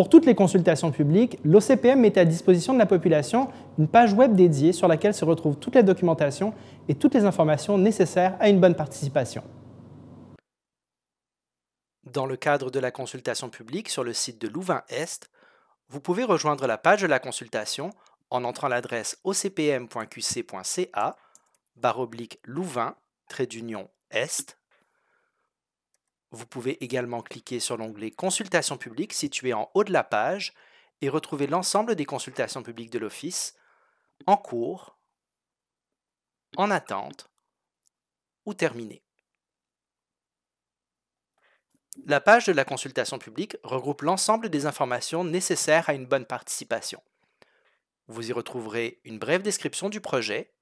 Pour toutes les consultations publiques, l'OCPM met à disposition de la population une page web dédiée sur laquelle se retrouvent toutes les documentations et toutes les informations nécessaires à une bonne participation. Dans le cadre de la consultation publique sur le site de Louvain-Est, vous pouvez rejoindre la page de la consultation en entrant l'adresse ocpm.qc.ca, barre oblique Louvain, trait d'union Est, vous pouvez également cliquer sur l'onglet Consultation publique situé en haut de la page et retrouver l'ensemble des consultations publiques de l'Office en cours, en attente ou terminées. La page de la consultation publique regroupe l'ensemble des informations nécessaires à une bonne participation. Vous y retrouverez une brève description du projet,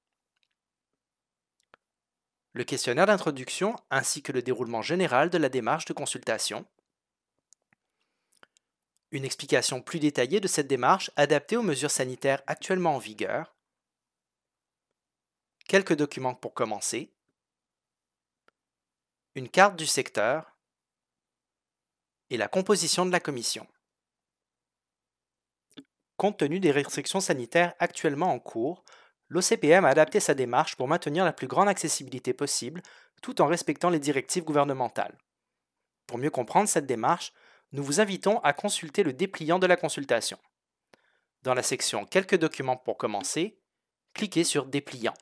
le questionnaire d'introduction ainsi que le déroulement général de la démarche de consultation, une explication plus détaillée de cette démarche adaptée aux mesures sanitaires actuellement en vigueur, quelques documents pour commencer, une carte du secteur et la composition de la commission. Compte tenu des restrictions sanitaires actuellement en cours, l'OCPM a adapté sa démarche pour maintenir la plus grande accessibilité possible tout en respectant les directives gouvernementales. Pour mieux comprendre cette démarche, nous vous invitons à consulter le dépliant de la consultation. Dans la section Quelques documents pour commencer, cliquez sur Dépliant.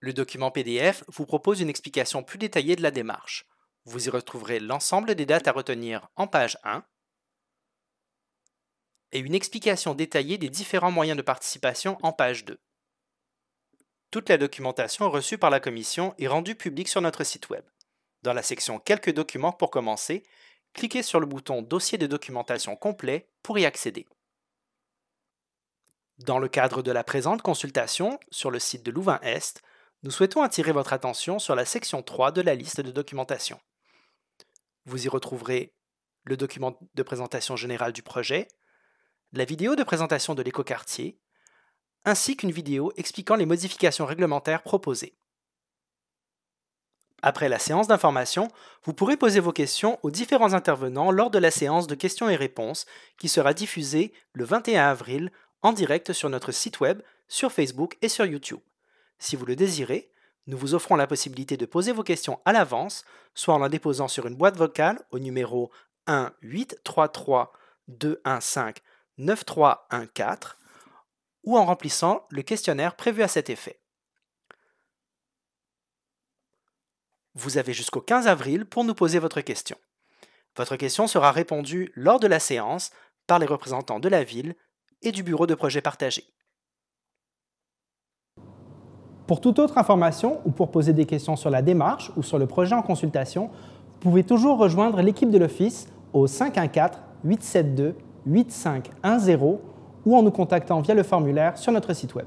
Le document PDF vous propose une explication plus détaillée de la démarche. Vous y retrouverez l'ensemble des dates à retenir en page 1 et une explication détaillée des différents moyens de participation en page 2. Toute la documentation reçue par la Commission est rendue publique sur notre site Web. Dans la section Quelques documents pour commencer, cliquez sur le bouton Dossier de documentation complet pour y accéder. Dans le cadre de la présente consultation, sur le site de Louvain-Est, nous souhaitons attirer votre attention sur la section 3 de la liste de documentation. Vous y retrouverez le document de présentation générale du projet, la vidéo de présentation de l'écoquartier, ainsi qu'une vidéo expliquant les modifications réglementaires proposées. Après la séance d'information, vous pourrez poser vos questions aux différents intervenants lors de la séance de questions et réponses qui sera diffusée le 21 avril en direct sur notre site web, sur Facebook et sur YouTube. Si vous le désirez, nous vous offrons la possibilité de poser vos questions à l'avance, soit en la déposant sur une boîte vocale au numéro 1 833 215 9314 ou en remplissant le questionnaire prévu à cet effet. Vous avez jusqu'au 15 avril pour nous poser votre question. Votre question sera répondue lors de la séance par les représentants de la ville et du bureau de projet partagé. Pour toute autre information ou pour poser des questions sur la démarche ou sur le projet en consultation, vous pouvez toujours rejoindre l'équipe de l'Office au 514 872 8510 ou en nous contactant via le formulaire sur notre site web.